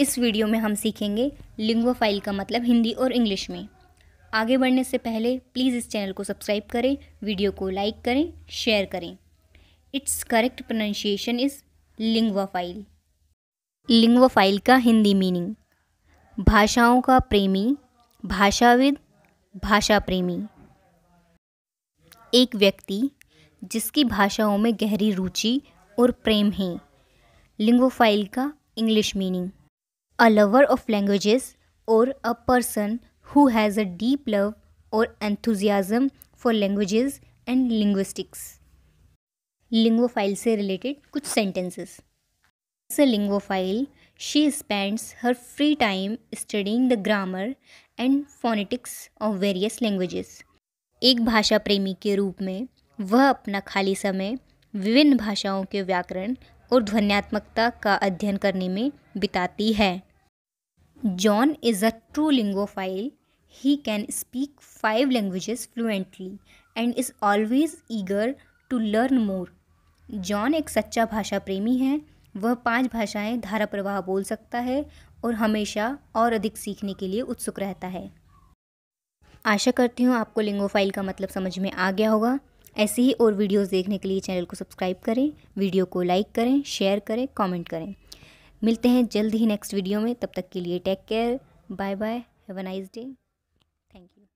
इस वीडियो में हम सीखेंगे लिंगुआ फाइल का मतलब हिंदी और इंग्लिश में आगे बढ़ने से पहले प्लीज़ इस चैनल को सब्सक्राइब करें वीडियो को लाइक करें शेयर करें it's correct pronunciation is linguaphile linguaphile का हिंदी मीनिंग भाषाओं का प्रेमी भाषाविद भाषा प्रेमी एक व्यक्ति जिसकी भाषाओं में गहरी रुचि और प्रेम है फाइल का English meaning a lover of languages और a person who has a deep love और enthusiasm for languages and linguistics linguaphile से रिलेटेड कुछ sentences as a linguaphile she spends her free time studying the grammar and phonetics of various languages एक भाषा प्रेमी के रूप में वह अपना खाली समय विभिन्न भाषाओं के व्याकरण और ध्वन्यात्मकता का अध्ययन करने में बिताती है John is a true linguaphile he can speak five languages fluently and is always eager to learn more John एक सच्चा भाषा प्रेमी है वह पांच भाषाएं धारा प्रवाह बोल सकता है और हमेशा और अधिक सीखने के लिए उत्सुक रहता है आशा करती हूँ आपको लिंगोफाइल का मतलब समझ में आ गया होगा ऐसी ही और वीडियोस देखने के लिए चैनल को सब्सक्राइब करें वीडियो को लाइक करें शेयर करें कमेंट करें मिलते हैं जल्द ही नेक्स्ट वीडियो में तब तक के लिए take care bye bye have a nice day thank you